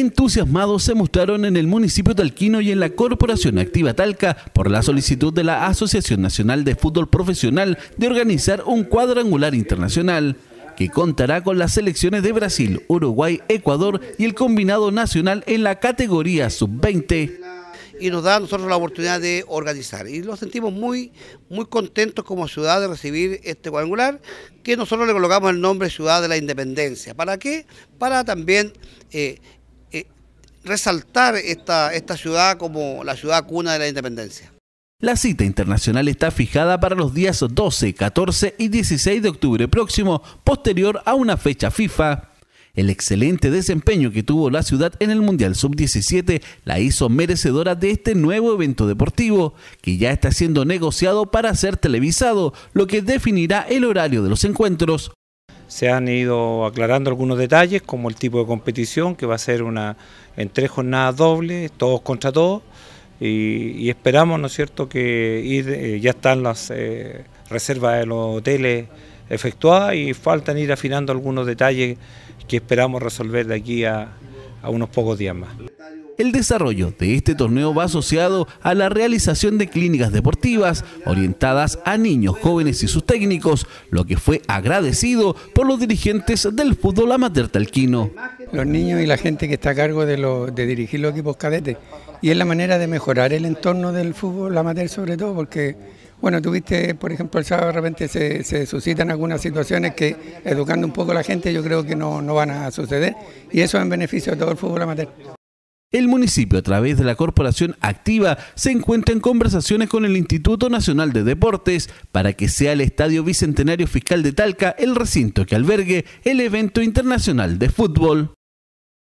entusiasmados se mostraron en el municipio talquino y en la Corporación Activa Talca por la solicitud de la Asociación Nacional de Fútbol Profesional de organizar un cuadrangular internacional que contará con las selecciones de Brasil, Uruguay, Ecuador y el combinado nacional en la categoría sub-20 y nos da a nosotros la oportunidad de organizar. Y nos sentimos muy, muy contentos como ciudad de recibir este cuadrangular, que nosotros le colocamos el nombre Ciudad de la Independencia. ¿Para qué? Para también eh, resaltar esta, esta ciudad como la ciudad cuna de la independencia. La cita internacional está fijada para los días 12, 14 y 16 de octubre próximo, posterior a una fecha FIFA. El excelente desempeño que tuvo la ciudad en el Mundial Sub-17 la hizo merecedora de este nuevo evento deportivo, que ya está siendo negociado para ser televisado, lo que definirá el horario de los encuentros. Se han ido aclarando algunos detalles, como el tipo de competición, que va a ser una en tres jornadas dobles, todos contra todos, y, esperamos, ¿no es cierto?, que eh, ya están las eh, reservas de los hoteles efectuadas y faltan ir afinando algunos detalles que esperamos resolver de aquí a unos pocos días más. El desarrollo de este torneo va asociado a la realización de clínicas deportivas orientadas a niños, jóvenes y sus técnicos, lo que fue agradecido por los dirigentes del fútbol amateur talquino. Los niños y la gente que está a cargo de, dirigir los equipos cadetes y es la manera de mejorar el entorno del fútbol amateur sobre todo porque bueno, tuviste, por ejemplo, el sábado de repente se, suscitan algunas situaciones que educando un poco a la gente yo creo que no, no van a suceder y eso en beneficio de todo el fútbol amateur. El municipio, a través de la Corporación Activa, se encuentra en conversaciones con el Instituto Nacional de Deportes para que sea el Estadio Bicentenario Fiscal de Talca el recinto que albergue el evento internacional de fútbol.